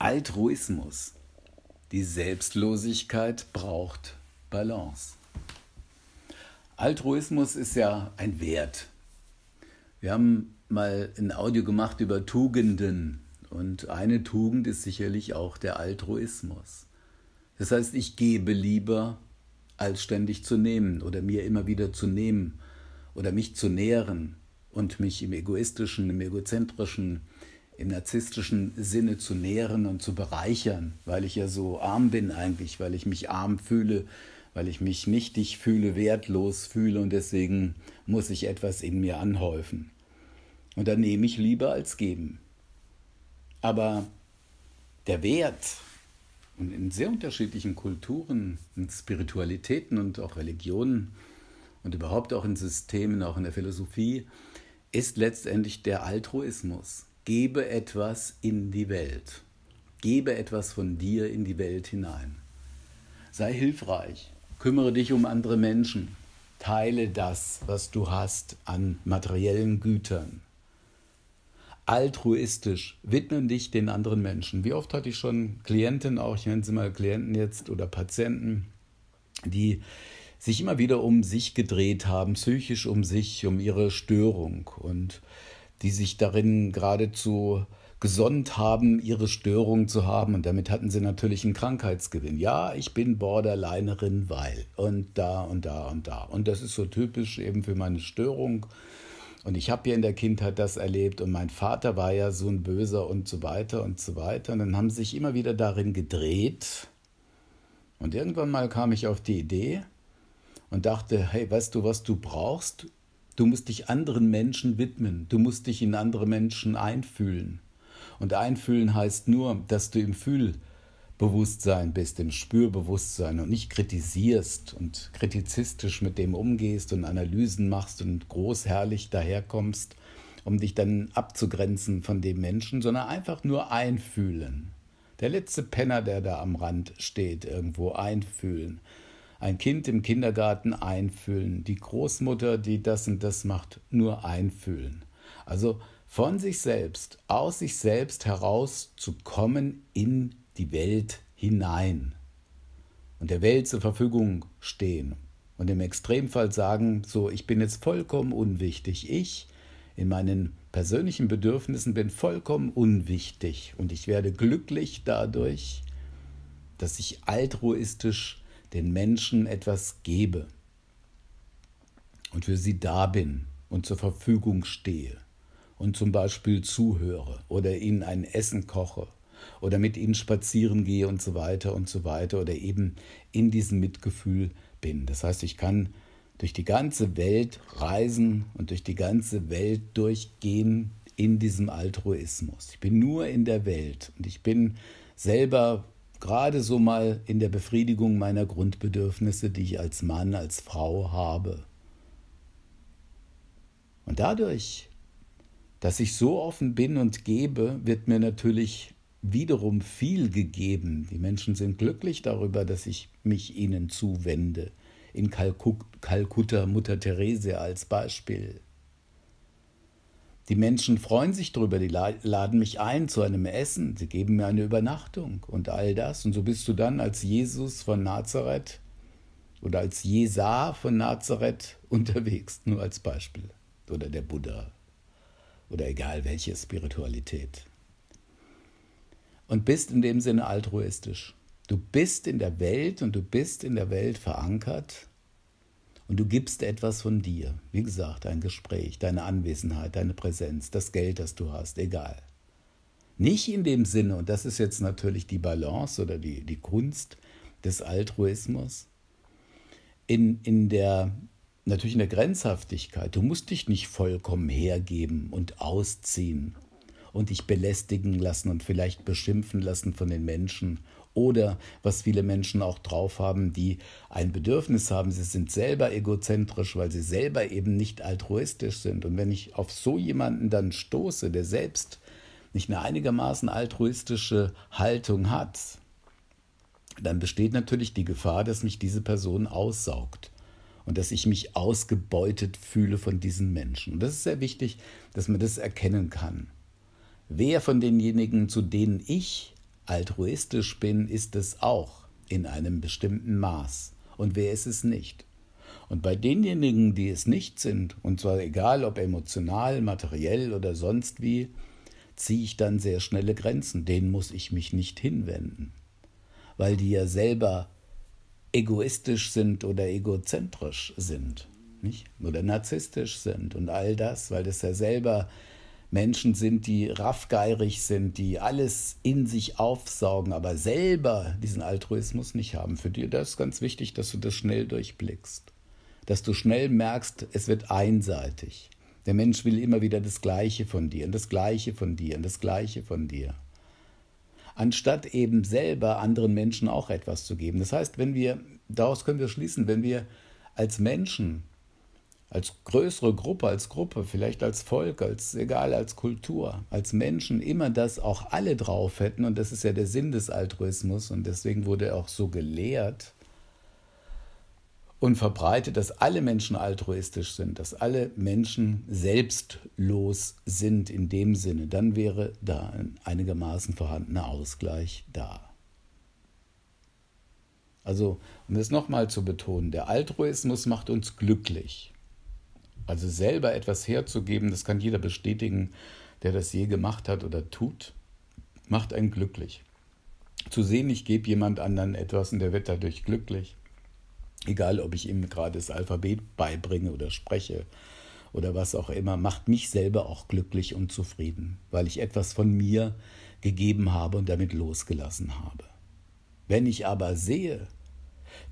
Altruismus. Die Selbstlosigkeit braucht Balance. Altruismus ist ja ein Wert. Wir haben mal ein Audio gemacht über Tugenden und eine Tugend ist sicherlich auch der Altruismus. Das heißt, ich gebe lieber, als ständig zu nehmen oder mir immer wieder zu nehmen oder mich zu nähren und mich im egoistischen, im egozentrischen, im narzisstischen Sinne zu nähren und zu bereichern, weil ich ja so arm bin eigentlich, weil ich mich arm fühle, weil ich mich nichtig fühle, wertlos fühle und deswegen muss ich etwas in mir anhäufen. Und dann nehme ich lieber als geben. Aber der Wert, und in sehr unterschiedlichen Kulturen und Spiritualitäten und auch Religionen und überhaupt auch in Systemen, auch in der Philosophie, ist letztendlich der Altruismus. Gebe etwas in die Welt. Gebe etwas von dir in die Welt hinein. Sei hilfreich. Kümmere dich um andere Menschen. Teile das, was du hast an materiellen Gütern. Altruistisch, widmen dich den anderen Menschen. Wie oft hatte ich schon Klienten, auch ich nenne sie mal Klienten jetzt oder Patienten, die sich immer wieder um sich gedreht haben, psychisch um sich, um ihre Störung. Und die sich darin geradezu gesonnt haben, ihre Störung zu haben. Und damit hatten sie natürlich einen Krankheitsgewinn. Ja, ich bin Borderlinerin, weil und da und da und da. Und das ist so typisch eben für meine Störung. Und ich habe ja in der Kindheit das erlebt und mein Vater war ja so ein Böser und so weiter und so weiter. Und dann haben sie sich immer wieder darin gedreht. Und irgendwann mal kam ich auf die Idee und dachte, hey, weißt du, was du brauchst? Du musst dich anderen Menschen widmen. Du musst dich in andere Menschen einfühlen. Und einfühlen heißt nur, dass du im Fühlbewusstsein bist, im Spürbewusstsein und nicht kritisierst und kritizistisch mit dem umgehst und Analysen machst und großherrlich daherkommst, um dich dann abzugrenzen von dem Menschen, sondern einfach nur einfühlen. Der letzte Penner, der da am Rand steht, irgendwo einfühlen ein Kind im Kindergarten einfühlen, die Großmutter, die das und das macht, nur einfühlen. Also von sich selbst, aus sich selbst heraus zu kommen in die Welt hinein und der Welt zur Verfügung stehen und im Extremfall sagen, so ich bin jetzt vollkommen unwichtig, ich in meinen persönlichen Bedürfnissen bin vollkommen unwichtig und ich werde glücklich dadurch, dass ich altruistisch den Menschen etwas gebe und für sie da bin und zur Verfügung stehe und zum Beispiel zuhöre oder ihnen ein Essen koche oder mit ihnen spazieren gehe und so weiter und so weiter oder eben in diesem Mitgefühl bin. Das heißt, ich kann durch die ganze Welt reisen und durch die ganze Welt durchgehen in diesem Altruismus. Ich bin nur in der Welt und ich bin selber gerade so mal in der Befriedigung meiner Grundbedürfnisse, die ich als Mann, als Frau habe. Und dadurch, dass ich so offen bin und gebe, wird mir natürlich wiederum viel gegeben. Die Menschen sind glücklich darüber, dass ich mich ihnen zuwende. In Kalkutta Mutter Therese als Beispiel. Die Menschen freuen sich drüber, die laden mich ein zu einem Essen, sie geben mir eine Übernachtung und all das. Und so bist du dann als Jesus von Nazareth oder als Jesa von Nazareth unterwegs, nur als Beispiel. Oder der Buddha oder egal welche Spiritualität. Und bist in dem Sinne altruistisch. Du bist in der Welt und du bist in der Welt verankert und du gibst etwas von dir. Wie gesagt, dein Gespräch, deine Anwesenheit, deine Präsenz, das Geld, das du hast, egal. Nicht in dem Sinne, und das ist jetzt natürlich die Balance oder die, die Kunst des Altruismus, in, in der, natürlich in der Grenzhaftigkeit. Du musst dich nicht vollkommen hergeben und ausziehen und dich belästigen lassen und vielleicht beschimpfen lassen von den Menschen oder was viele Menschen auch drauf haben, die ein Bedürfnis haben. Sie sind selber egozentrisch, weil sie selber eben nicht altruistisch sind. Und wenn ich auf so jemanden dann stoße, der selbst nicht eine einigermaßen altruistische Haltung hat, dann besteht natürlich die Gefahr, dass mich diese Person aussaugt und dass ich mich ausgebeutet fühle von diesen Menschen. Und das ist sehr wichtig, dass man das erkennen kann. Wer von denjenigen, zu denen ich Altruistisch bin, ist es auch in einem bestimmten Maß. Und wer ist es nicht? Und bei denjenigen, die es nicht sind, und zwar egal ob emotional, materiell oder sonst wie, ziehe ich dann sehr schnelle Grenzen. Denen muss ich mich nicht hinwenden, weil die ja selber egoistisch sind oder egozentrisch sind, nicht? oder narzisstisch sind und all das, weil das ja selber Menschen sind, die raffgeierig sind, die alles in sich aufsaugen, aber selber diesen Altruismus nicht haben. Für dich das ist ganz wichtig, dass du das schnell durchblickst, dass du schnell merkst, es wird einseitig. Der Mensch will immer wieder das Gleiche von dir und das Gleiche von dir und das Gleiche von dir. Anstatt eben selber anderen Menschen auch etwas zu geben. Das heißt, wenn wir, daraus können wir schließen, wenn wir als Menschen als größere Gruppe, als Gruppe, vielleicht als Volk, als egal, als Kultur, als Menschen immer das auch alle drauf hätten. Und das ist ja der Sinn des Altruismus und deswegen wurde er auch so gelehrt und verbreitet, dass alle Menschen altruistisch sind, dass alle Menschen selbstlos sind in dem Sinne. Dann wäre da ein einigermaßen vorhandener Ausgleich da. Also, um es nochmal zu betonen, der Altruismus macht uns glücklich. Also selber etwas herzugeben, das kann jeder bestätigen, der das je gemacht hat oder tut, macht einen glücklich. Zu sehen, ich gebe jemand anderen etwas und der wird dadurch glücklich, egal ob ich ihm gerade das Alphabet beibringe oder spreche oder was auch immer, macht mich selber auch glücklich und zufrieden, weil ich etwas von mir gegeben habe und damit losgelassen habe. Wenn ich aber sehe,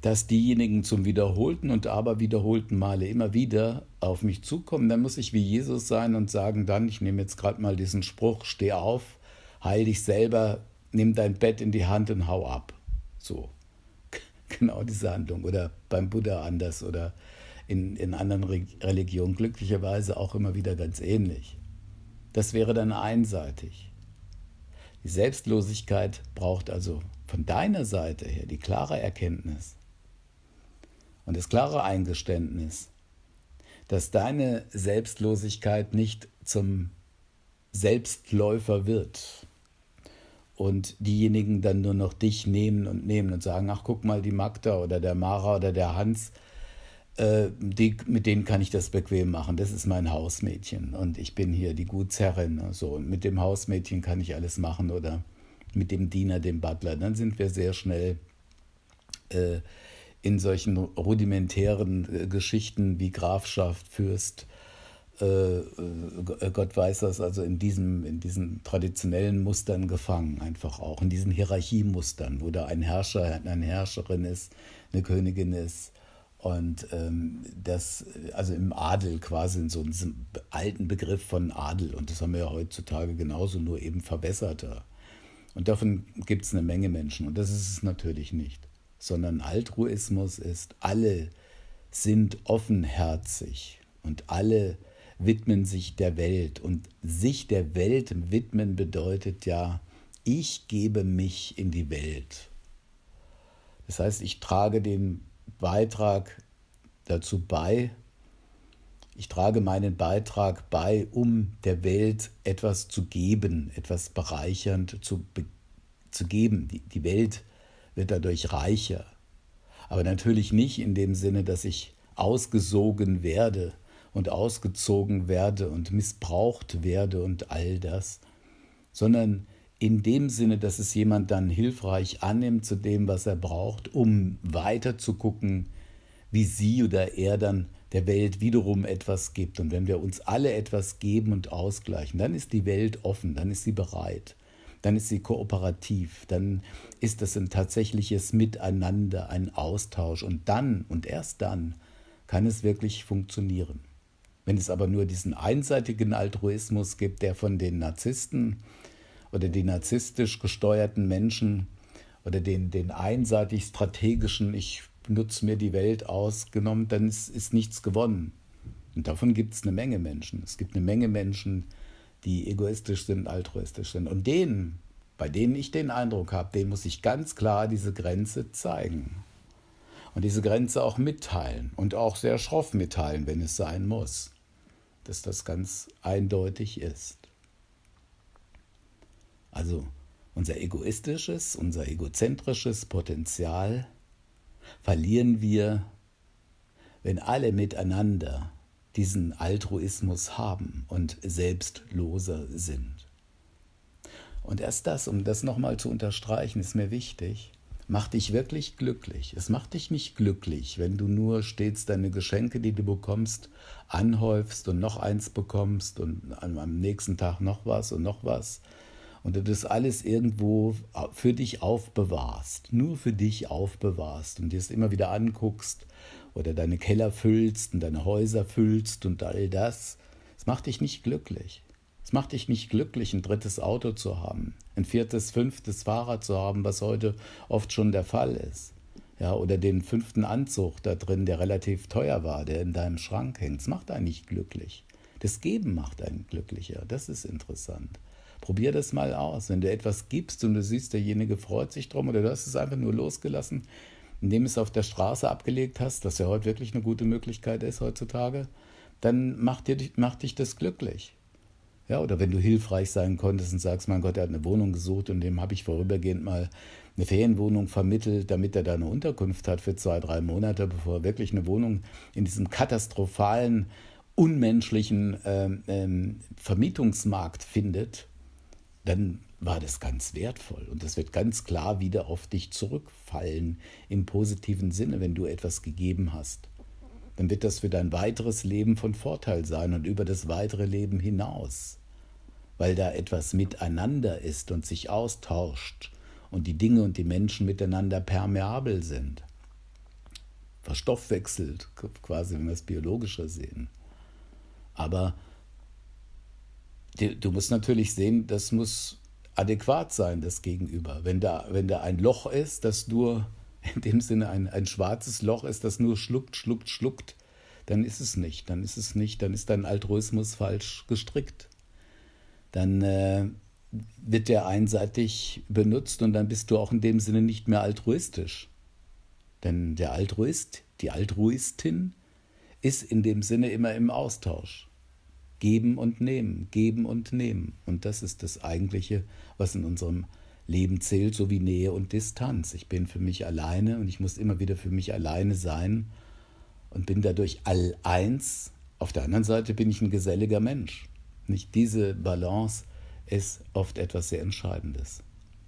dass diejenigen zum wiederholten und aber wiederholten Male immer wieder auf mich zukommen, dann muss ich wie Jesus sein und sagen dann, ich nehme jetzt gerade mal diesen Spruch, steh auf, heil dich selber, nimm dein Bett in die Hand und hau ab. So, genau diese Handlung. Oder beim Buddha anders oder in, in anderen Religionen glücklicherweise auch immer wieder ganz ähnlich. Das wäre dann einseitig. Die Selbstlosigkeit braucht also von deiner Seite her die klare Erkenntnis und das klare Eingeständnis, dass deine Selbstlosigkeit nicht zum Selbstläufer wird und diejenigen dann nur noch dich nehmen und nehmen und sagen, ach guck mal, die Magda oder der Mara oder der Hans, äh, die, mit denen kann ich das bequem machen, das ist mein Hausmädchen und ich bin hier die Gutsherrin und so und mit dem Hausmädchen kann ich alles machen oder mit dem Diener, dem Butler, dann sind wir sehr schnell äh, in solchen rudimentären äh, Geschichten wie Grafschaft, Fürst, äh, äh, Gott weiß das, also in, diesem, in diesen traditionellen Mustern gefangen, einfach auch, in diesen Hierarchiemustern, wo da ein Herrscher, eine Herrscherin ist, eine Königin ist. Und ähm, das, also im Adel quasi, in so einem alten Begriff von Adel, und das haben wir ja heutzutage genauso, nur eben verbesserter. Und davon gibt es eine Menge Menschen. Und das ist es natürlich nicht. Sondern Altruismus ist, alle sind offenherzig und alle widmen sich der Welt. Und sich der Welt widmen bedeutet ja, ich gebe mich in die Welt. Das heißt, ich trage den Beitrag dazu bei, ich trage meinen Beitrag bei, um der Welt etwas zu geben, etwas bereichernd zu, zu geben. Die, die Welt wird dadurch reicher. Aber natürlich nicht in dem Sinne, dass ich ausgesogen werde und ausgezogen werde und missbraucht werde und all das, sondern in dem Sinne, dass es jemand dann hilfreich annimmt zu dem, was er braucht, um weiter zu gucken, wie sie oder er dann der Welt wiederum etwas gibt und wenn wir uns alle etwas geben und ausgleichen, dann ist die Welt offen, dann ist sie bereit, dann ist sie kooperativ, dann ist das ein tatsächliches Miteinander, ein Austausch und dann und erst dann kann es wirklich funktionieren. Wenn es aber nur diesen einseitigen Altruismus gibt, der von den Narzissten oder den narzisstisch gesteuerten Menschen oder den, den einseitig strategischen, ich nutze mir die Welt ausgenommen, dann ist, ist nichts gewonnen. Und davon gibt es eine Menge Menschen. Es gibt eine Menge Menschen, die egoistisch sind, altruistisch sind. Und denen, bei denen ich den Eindruck habe, denen muss ich ganz klar diese Grenze zeigen. Und diese Grenze auch mitteilen und auch sehr schroff mitteilen, wenn es sein muss, dass das ganz eindeutig ist. Also unser egoistisches, unser egozentrisches Potenzial verlieren wir, wenn alle miteinander diesen Altruismus haben und selbstloser sind. Und erst das, um das nochmal zu unterstreichen, ist mir wichtig, macht dich wirklich glücklich. Es macht dich nicht glücklich, wenn du nur stets deine Geschenke, die du bekommst, anhäufst und noch eins bekommst und am nächsten Tag noch was und noch was und du das alles irgendwo für dich aufbewahrst, nur für dich aufbewahrst und dir es immer wieder anguckst oder deine Keller füllst und deine Häuser füllst und all das, es macht dich nicht glücklich. Es macht dich nicht glücklich, ein drittes Auto zu haben, ein viertes, fünftes Fahrrad zu haben, was heute oft schon der Fall ist. Ja, oder den fünften Anzug da drin, der relativ teuer war, der in deinem Schrank hängt. Das macht einen nicht glücklich. Das Geben macht einen glücklicher. Das ist interessant. Probier das mal aus. Wenn du etwas gibst und du siehst, derjenige freut sich drum oder du hast es einfach nur losgelassen, indem du es auf der Straße abgelegt hast, was ja heute wirklich eine gute Möglichkeit ist heutzutage, dann macht, dir, macht dich das glücklich. Ja, oder wenn du hilfreich sein konntest und sagst, mein Gott, er hat eine Wohnung gesucht und dem habe ich vorübergehend mal eine Ferienwohnung vermittelt, damit er da eine Unterkunft hat für zwei, drei Monate, bevor er wirklich eine Wohnung in diesem katastrophalen, unmenschlichen ähm, ähm, Vermietungsmarkt findet, dann war das ganz wertvoll und das wird ganz klar wieder auf dich zurückfallen im positiven Sinne, wenn du etwas gegeben hast. Dann wird das für dein weiteres Leben von Vorteil sein und über das weitere Leben hinaus, weil da etwas miteinander ist und sich austauscht und die Dinge und die Menschen miteinander permeabel sind. Verstoffwechselt, quasi, wenn wir es biologischer sehen. Aber du, du musst natürlich sehen, das muss adäquat sein, das Gegenüber. Wenn da, wenn da ein Loch ist, das nur, in dem Sinne ein, ein schwarzes Loch ist, das nur schluckt, schluckt, schluckt, dann ist es nicht. Dann ist es nicht, dann ist dein Altruismus falsch gestrickt. Dann äh, wird der einseitig benutzt und dann bist du auch in dem Sinne nicht mehr altruistisch. Denn der Altruist, die Altruistin ist in dem Sinne immer im Austausch. Geben und nehmen, geben und nehmen. Und das ist das Eigentliche, was in unserem Leben zählt, sowie Nähe und Distanz. Ich bin für mich alleine und ich muss immer wieder für mich alleine sein und bin dadurch all eins. Auf der anderen Seite bin ich ein geselliger Mensch. Nicht diese Balance ist oft etwas sehr Entscheidendes.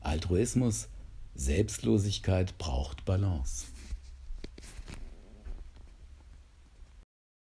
Altruismus, Selbstlosigkeit braucht Balance.